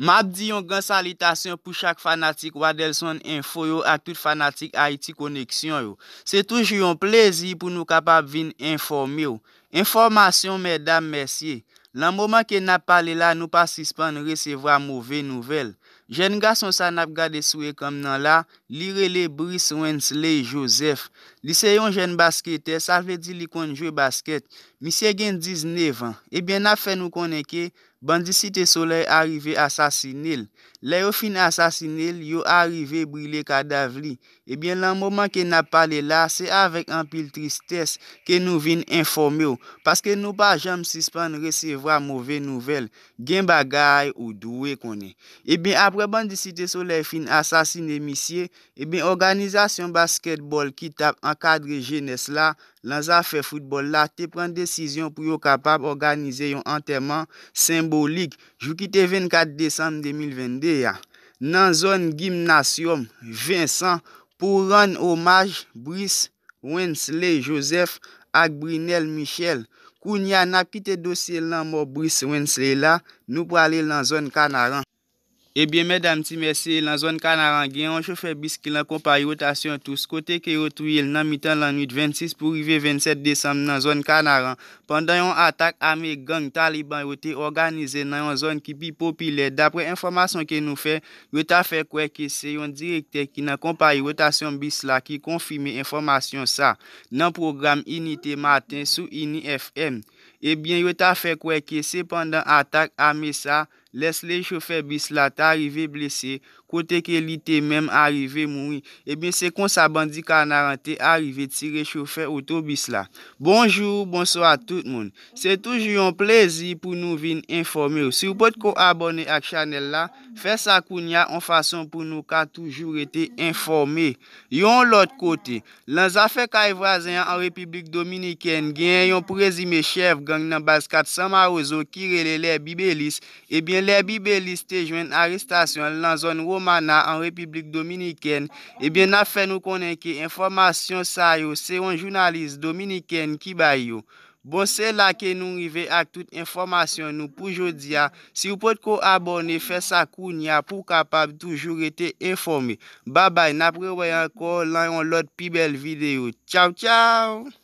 Mab diyon gen salitasyon pou chak fanatik Wadelson Info yo ak tout fanatik Haiti Koneksyon yo. Se touj yon plezi pou nou kapap vin informe yo. Informasyon, mèdame, mersye. Lan mouman ke nap pale la nou pasispan nou resevwa mouve nouvel. Jen gason sa nap gade souye kom nan la, li rele Brice Wensley Joseph. Li seyon jen baskete, sa ve di li konjwe basket. Mi se gen 19 an. Ebyen ap fe nou koneke... Bandi Site Soleil arive asasinil. Le yo fin asasinil, yo arive brile kadavli. Ebyen, eh lan moman ke na pale la, se avek an pil tristesse ke nou vin informe ou. Paske nou pa jam sispan resevwa mouve nouvel. Gen bagay ou dwe konen. Ebyen, eh apre Bandi Site Soleil fin asasinil misye, ebyen, eh organizasyon basketbol ki tap an kadre jenes la, lan zafè futbol la, te pren desisyon pou yo kapab organize yon anterman, se anterman, se anterman, se anterman, se anterman, se anterman, se anterman, se anterman, se anterman, se anterman, se anterman, se anterman, se anterman, se anter Jou kite 24 Desanm 2022 nan zon Gimnasyon Vincent pou ran omaj Brice Wensley Joseph ak Brinel Michel. Koun ya na kite dosye lan mo Brice Wensley la nou pou ale lan zon Kanaran. Ebyen, eh mèdam ti mèsi, lan zon Kanaran gen yon choufe bis ki lan kompari rotasyon tous kote ke yon tuyel nan mitan lan 8-26 pou rive 27-12 nan zon Kanaran. Pendan yon atak ame gang taliban yote organize nan yon zon ki bi popile. Dapre informasyon ke nou fe, yon ta fe kweke se yon direkte ki lan kompari rotasyon bis la ki konfime informasyon sa nan program Inite Maten sou Inifm. Ebyen eh yo ta fe kweke se pandan atak amesa, les le choufe bis la ta arrive blesey, kote ke li te menm arive mouni, e bin se kon sa bandi ka narante arive tire choufe otobis la. Bonjour, bonso a tout moun. Se toujou yon plezi pou nou vin informe ou. Si ou pot ko abone ak chanel la, fe sa koun ya on fason pou nou ka toujou rete informe. Yon lot kote, lan zafek a evrazen an republik dominiken, gen yon prezime chev gang nan baskat samarozo ki rele lè bibelis, e bin lè bibelis te jwen aristasyon lan zon romantik, manan an Republik Dominiken, eh ebyen na fè nou konen ki informasyon sa yo, se yon jounalist Dominiken ki bay yo. Bon, se la ke nou rive ak tout informasyon nou pou jodi ya, si yon pot ko abone, fè sa koun ya pou kapab toujou rete informe. Babay, na preway anko lan yon lot pi bel videyo. Tchaw, tchaw!